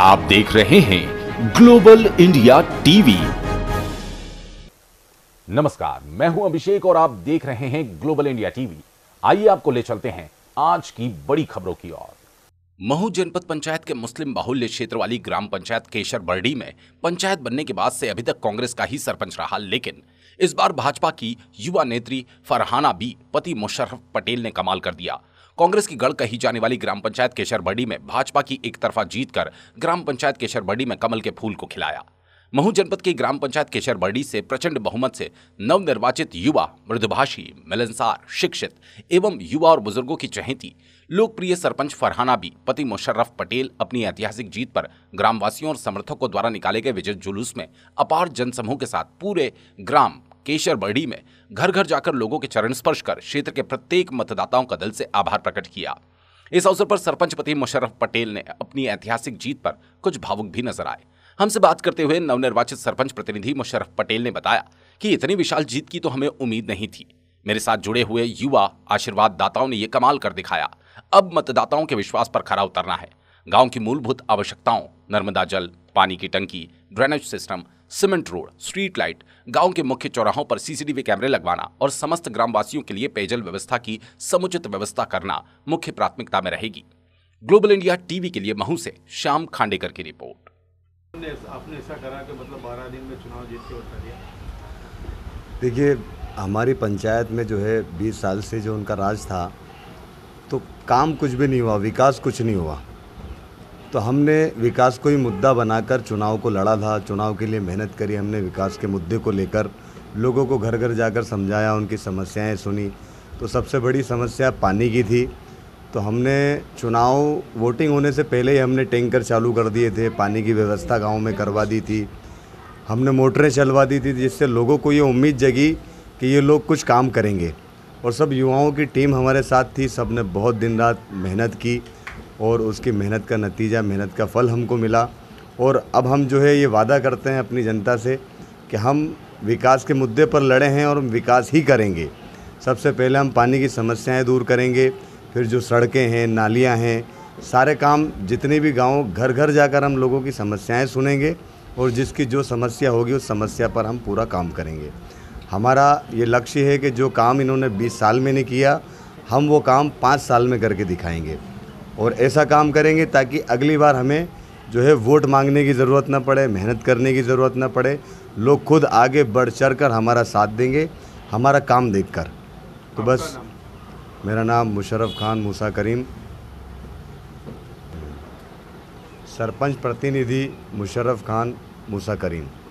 आप देख रहे हैं ग्लोबल इंडिया टीवी नमस्कार मैं हूं अभिषेक और आप देख रहे हैं ग्लोबल इंडिया टीवी आइए आपको ले चलते हैं आज की बड़ी खबरों की ओर महू जनपद पंचायत के मुस्लिम बाहुल्य क्षेत्र वाली ग्राम पंचायत केशर बर्डी में पंचायत बनने के बाद से अभी तक कांग्रेस का ही सरपंच रहा लेकिन इस बार भाजपा की युवा नेत्री फरहाना भी पति मुशर्रफ पटेल ने कमाल कर दिया कांग्रेस की गढ़ कही जाने वाली ग्राम पंचायत केशरबड़ी में भाजपा की एक तरफा जीत कर ग्राम पंचायत केशरबड़ी में कमल के फूल को खिलाया महू जनपद की ग्राम पंचायत केशरबड़ी से प्रचंड बहुमत से नवनिर्वाचित युवा मृदभाषी मिलनसार शिक्षित एवं युवा और बुजुर्गों की चहेती लोकप्रिय सरपंच फरहाना भी पति मुशर्रफ पटेल अपनी ऐतिहासिक जीत पर ग्रामवासियों और समर्थकों द्वारा निकाले गए विजय जुलूस में अपार जनसमूह के साथ पूरे ग्राम केशर में घर घर जाकर लोगों के चरण स्पर्श कर क्षेत्र के प्रत्येक मतदाताओं का दल से आभार प्रकट किया इस अवसर पर सरपंच पति मुशर्रफ पटेल ने अपनी ऐतिहासिक जीत पर कुछ भावुक भी नजर आए हमसे बात करते हुए नवनिर्वाचित सरपंच प्रतिनिधि मुशर्रफ पटेल ने बताया कि इतनी विशाल जीत की तो हमें उम्मीद नहीं थी मेरे साथ जुड़े हुए युवा आशीर्वाद दाताओं ने यह कमाल कर दिखाया अब मतदाताओं के विश्वास पर खरा उतरना है गांव की मूलभूत आवश्यकताओं नर्मदा जल पानी की टंकी drainage system cement road street light गांव के मुख्य चौराहों पर सीसीटीवी कैमरे लगवाना और समस्त ग्रामवासियों के लिए पेयजल व्यवस्था की समुचित व्यवस्था करना मुख्य प्राथमिकता में रहेगी ग्लोबल इंडिया टीवी के लिए महू से श्याम खांडेकर की रिपोर्ट मतलब दिन में चुनाव जीत के दिया देखिए हमारी पंचायत में जो है बीस साल से जो उनका राज था तो काम कुछ भी नहीं हुआ विकास कुछ नहीं हुआ तो हमने विकास को ही मुद्दा बनाकर चुनाव को लड़ा था चुनाव के लिए मेहनत करी हमने विकास के मुद्दे को लेकर लोगों को घर घर जाकर समझाया उनकी समस्याएं सुनी तो सबसे बड़ी समस्या पानी की थी तो हमने चुनाव वोटिंग होने से पहले ही हमने टैंकर चालू कर दिए थे पानी की व्यवस्था गाँव में करवा दी थी हमने मोटरें चलवा दी थी जिससे लोगों को ये उम्मीद जगी कि ये लोग कुछ काम करेंगे और सब युवाओं की टीम हमारे साथ थी सब ने बहुत दिन रात मेहनत की और उसकी मेहनत का नतीजा मेहनत का फल हमको मिला और अब हम जो है ये वादा करते हैं अपनी जनता से कि हम विकास के मुद्दे पर लड़े हैं और हम विकास ही करेंगे सबसे पहले हम पानी की समस्याएं दूर करेंगे फिर जो सड़कें हैं नालियां हैं सारे काम जितने भी गांव घर घर जाकर हम लोगों की समस्याएं सुनेंगे और जिसकी जो समस्या होगी उस समस्या पर हम पूरा काम करेंगे हमारा ये लक्ष्य है कि जो काम इन्होंने 20 साल में नहीं किया हम वो काम पाँच साल में करके दिखाएंगे और ऐसा काम करेंगे ताकि अगली बार हमें जो है वोट मांगने की ज़रूरत ना पड़े मेहनत करने की ज़रूरत ना पड़े लोग खुद आगे बढ़ चढ़ कर हमारा साथ देंगे हमारा काम देख कर तो बस नाम? मेरा नाम मुशरफ खान मूसा करीम सरपंच प्रतिनिधि मुशरफ खान मूसा करीम